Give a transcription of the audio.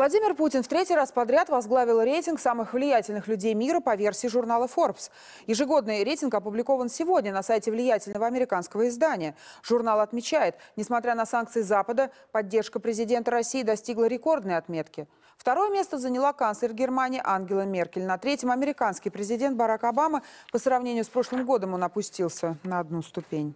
Владимир Путин в третий раз подряд возглавил рейтинг самых влиятельных людей мира по версии журнала Forbes. Ежегодный рейтинг опубликован сегодня на сайте влиятельного американского издания. Журнал отмечает, несмотря на санкции Запада, поддержка президента России достигла рекордной отметки. Второе место заняла канцлер Германии Ангела Меркель. На третьем американский президент Барак Обама по сравнению с прошлым годом он опустился на одну ступень.